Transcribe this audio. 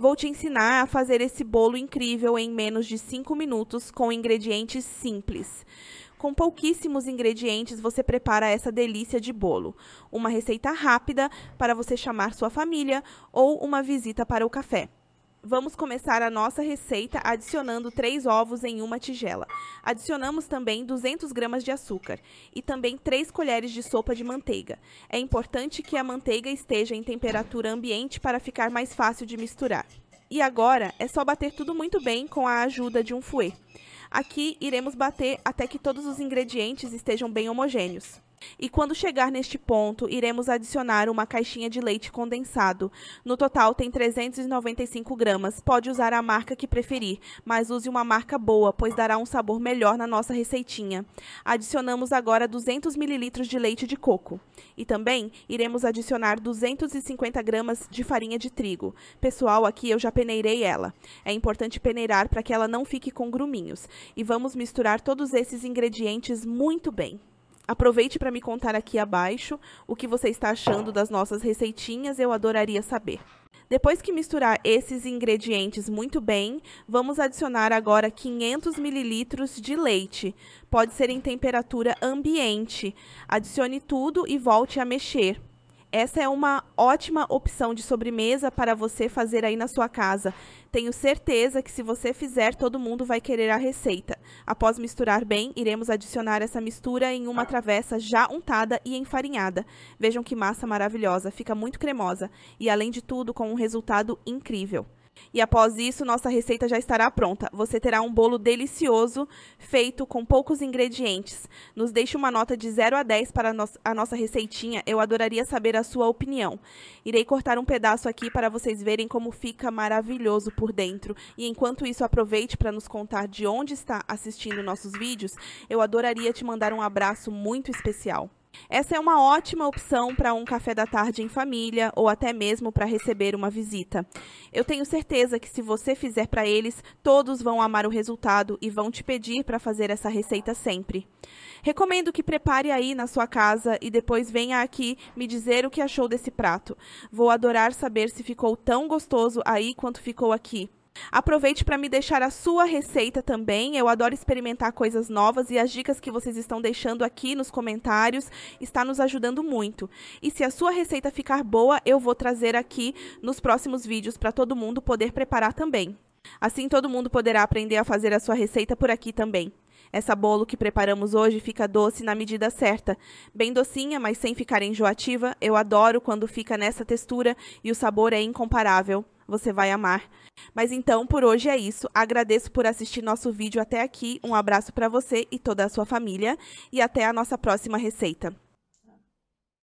Vou te ensinar a fazer esse bolo incrível em menos de 5 minutos com ingredientes simples. Com pouquíssimos ingredientes, você prepara essa delícia de bolo. Uma receita rápida para você chamar sua família ou uma visita para o café. Vamos começar a nossa receita adicionando 3 ovos em uma tigela. Adicionamos também 200 gramas de açúcar e também 3 colheres de sopa de manteiga. É importante que a manteiga esteja em temperatura ambiente para ficar mais fácil de misturar. E agora é só bater tudo muito bem com a ajuda de um fouet. Aqui iremos bater até que todos os ingredientes estejam bem homogêneos. E quando chegar neste ponto, iremos adicionar uma caixinha de leite condensado. No total tem 395 gramas. Pode usar a marca que preferir, mas use uma marca boa, pois dará um sabor melhor na nossa receitinha. Adicionamos agora 200 ml de leite de coco. E também iremos adicionar 250 gramas de farinha de trigo. Pessoal, aqui eu já peneirei ela. É importante peneirar para que ela não fique com gruminhos. E vamos misturar todos esses ingredientes muito bem. Aproveite para me contar aqui abaixo o que você está achando das nossas receitinhas, eu adoraria saber. Depois que misturar esses ingredientes muito bem, vamos adicionar agora 500 ml de leite. Pode ser em temperatura ambiente. Adicione tudo e volte a mexer. Essa é uma ótima opção de sobremesa para você fazer aí na sua casa. Tenho certeza que se você fizer, todo mundo vai querer a receita. Após misturar bem, iremos adicionar essa mistura em uma travessa já untada e enfarinhada. Vejam que massa maravilhosa, fica muito cremosa e além de tudo com um resultado incrível. E após isso, nossa receita já estará pronta. Você terá um bolo delicioso, feito com poucos ingredientes. Nos deixe uma nota de 0 a 10 para a nossa receitinha. Eu adoraria saber a sua opinião. Irei cortar um pedaço aqui para vocês verem como fica maravilhoso por dentro. E enquanto isso, aproveite para nos contar de onde está assistindo nossos vídeos. Eu adoraria te mandar um abraço muito especial. Essa é uma ótima opção para um café da tarde em família ou até mesmo para receber uma visita. Eu tenho certeza que se você fizer para eles, todos vão amar o resultado e vão te pedir para fazer essa receita sempre. Recomendo que prepare aí na sua casa e depois venha aqui me dizer o que achou desse prato. Vou adorar saber se ficou tão gostoso aí quanto ficou aqui. Aproveite para me deixar a sua receita também. Eu adoro experimentar coisas novas e as dicas que vocês estão deixando aqui nos comentários está nos ajudando muito. E se a sua receita ficar boa, eu vou trazer aqui nos próximos vídeos para todo mundo poder preparar também. Assim todo mundo poderá aprender a fazer a sua receita por aqui também. Essa bolo que preparamos hoje fica doce na medida certa. Bem docinha, mas sem ficar enjoativa. Eu adoro quando fica nessa textura e o sabor é incomparável você vai amar. Mas então, por hoje é isso. Agradeço por assistir nosso vídeo até aqui. Um abraço para você e toda a sua família e até a nossa próxima receita.